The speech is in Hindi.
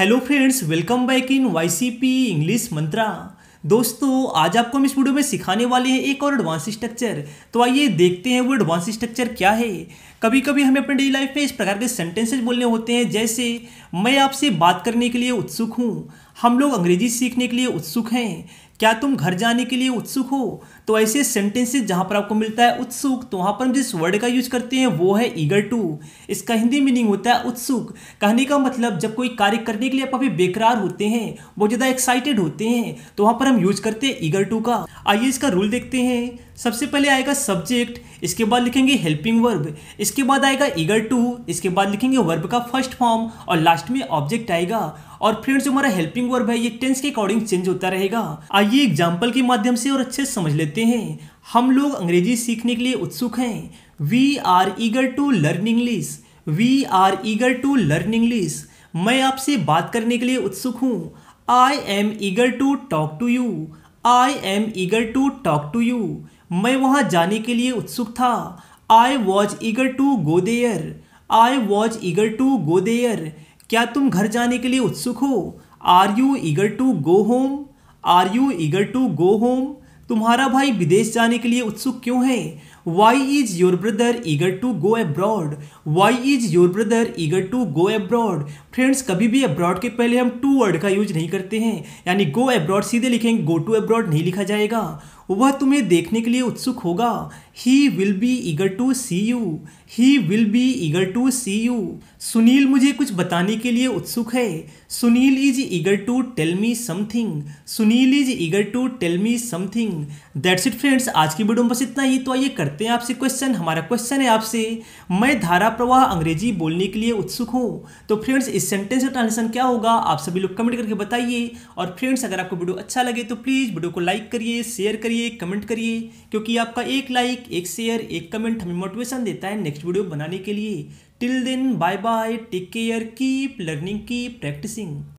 hello friends welcome back in YCP English Mantra दोस्तों आज आपको हम इस वीडियो में सिखाने वाले हैं एक और एडवांस स्ट्रक्चर तो आइए देखते हैं वो एडवांस स्ट्रक्चर क्या है कभी कभी हमें अपने डेली लाइफ में इस प्रकार के सेंटेंसेज बोलने होते हैं जैसे मैं आपसे बात करने के लिए उत्सुक हूँ हम लोग अंग्रेजी सीखने के लिए उत्सुक हैं क्या तुम घर जाने के लिए उत्सुक हो तो ऐसे सेंटेंसेस जहाँ पर आपको मिलता है उत्सुक तो वहाँ पर हम जिस वर्ड का यूज करते हैं वो है ईगर टू इसका हिंदी मीनिंग होता है उत्सुक कहने का मतलब जब कोई कार्य करने के लिए आप अभी बेकरार होते हैं बहुत ज़्यादा एक्साइटेड होते हैं तो वहाँ पर हम यूज करते हैं ईगर टू का आइए इसका रूल देखते हैं सबसे पहले आएगा सब्जेक्ट इसके बाद लिखेंगे हेल्पिंग वर्ब इसके बाद आएगा ईगर टू इसके बाद लिखेंगे वर्ब का फर्स्ट फॉर्म और लास्ट में ऑब्जेक्ट आएगा और फ्रेंड्स जो हमारा हेल्पिंग वर्ब है ये टेंस के अकॉर्डिंग चेंज होता रहेगा आइए एग्जाम्पल के माध्यम से और अच्छे समझ लेते हैं हम लोग अंग्रेजी सीखने के लिए उत्सुक हैं we are eager to learn English we are eager to learn English मैं आपसे बात करने के लिए उत्सुक हूँ I am eager to talk to you I am eager to talk to you मैं वहाँ जाने के लिए उत्सुक था I was eager to go there I was eager to go there क्या तुम घर जाने के लिए उत्सुक हो are you eager to go home are you eager to go home तुम्हारा भाई विदेश जाने के लिए उत्सुक क्यों है why is your brother eager to go abroad why is your brother eager to go abroad friends कभी भी अब्रॉड के पहले हम टू वर्ड का यूज नहीं करते हैं यानी गो अब्रॉड सीधे लिखेंगे गो टू अब्रॉड नहीं लिखा जाएगा वह तुम्हें देखने के लिए उत्सुक होगा he will be eager to see you he will be eager to see you Sunil मुझे कुछ बताने के लिए उत्सुक है Sunil is eager to tell me something Sunil is eager to tell me something that's it friends आज की वीडियो में बस इतना ही तो आइए कर करते हैं आपसे क्वेश्चन हमारा क्वेश्चन है आपसे मैं धारा प्रवाह अंग्रेजी बोलने के लिए उत्सुक हूँ तो फ्रेंड्स इस सेंटेंस का ट्रांसलेशन क्या होगा आप सभी लोग कमेंट करके बताइए और फ्रेंड्स अगर आपको वीडियो अच्छा लगे तो प्लीज़ वीडियो को लाइक करिए शेयर करिए कमेंट करिए क्योंकि आपका एक लाइक एक शेयर एक कमेंट हमें मोटिवेशन देता है नेक्स्ट वीडियो बनाने के लिए till then bye bye take care keep learning keep practising